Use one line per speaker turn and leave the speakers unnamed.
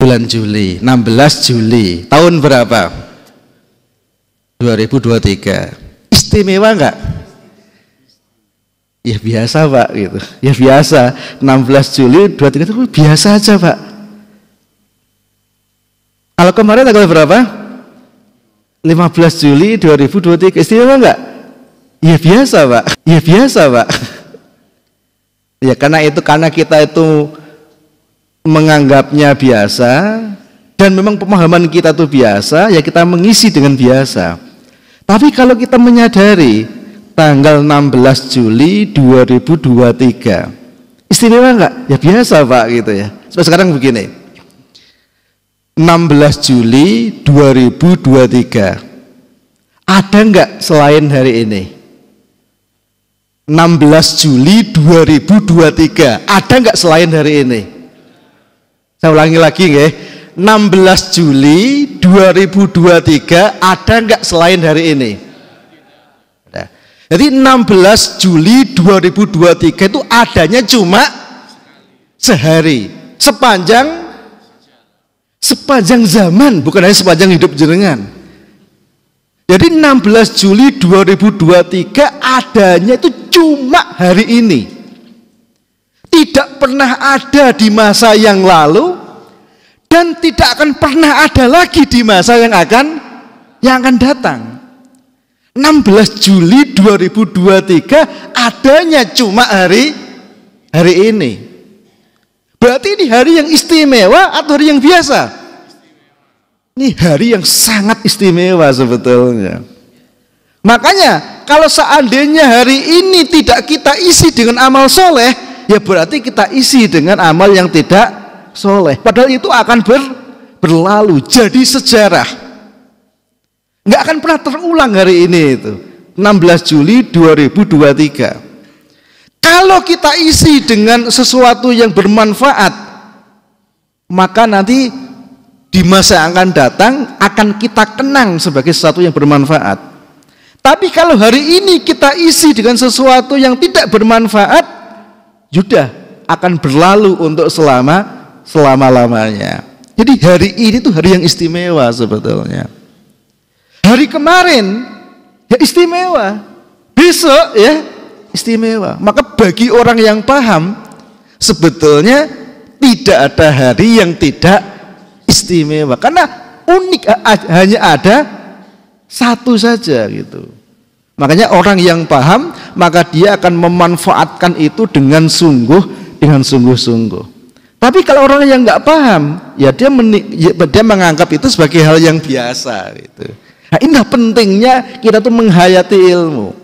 bulan Juli 16 Juli tahun berapa 2023 istimewa enggak ya biasa pak gitu ya biasa 16 Juli 23 itu biasa aja pak kalau kemarin tanggal berapa 15 Juli 2023 istimewa enggak ya biasa pak ya biasa pak ya karena itu karena kita itu menganggapnya biasa dan memang pemahaman kita itu biasa, ya kita mengisi dengan biasa. Tapi kalau kita menyadari tanggal 16 Juli 2023, istimewa enggak? Ya biasa Pak gitu ya. Sampai sekarang begini, 16 Juli 2023, ada enggak selain hari ini? 16 Juli 2023, ada enggak selain hari ini? Saya ulangi lagi ya. 16 Juli 2023 ada nggak selain hari ini? Jadi 16 Juli 2023 itu adanya cuma sehari sepanjang sepanjang zaman bukan hanya sepanjang hidup jenengan. Jadi 16 Juli 2023 adanya itu cuma hari ini tidak pernah ada di masa yang lalu dan tidak akan pernah ada lagi di masa yang akan yang akan datang. 16 Juli 2023 adanya cuma hari hari ini. Berarti ini hari yang istimewa atau hari yang biasa? Ini hari yang sangat istimewa sebetulnya. Makanya kalau seandainya hari ini tidak kita isi dengan amal soleh, ya berarti kita isi dengan amal yang tidak soleh. Padahal itu akan ber, berlalu, jadi sejarah. Nggak akan pernah terulang hari ini itu. 16 Juli 2023. Kalau kita isi dengan sesuatu yang bermanfaat, maka nanti di masa yang akan datang akan kita kenang sebagai sesuatu yang bermanfaat. Tapi kalau hari ini kita isi dengan sesuatu yang tidak bermanfaat, Yuda akan berlalu untuk selama selama-lamanya. Jadi hari ini tuh hari yang istimewa sebetulnya. Hari kemarin ya istimewa. Besok ya istimewa. Maka bagi orang yang paham sebetulnya tidak ada hari yang tidak istimewa karena unik hanya ada satu saja gitu. Makanya orang yang paham maka dia akan memanfaatkan itu dengan sungguh dengan sungguh-sungguh. Tapi kalau orang yang nggak paham, ya dia ya dia menganggap itu sebagai hal yang biasa gitu. Nah, inilah pentingnya kita tuh menghayati ilmu.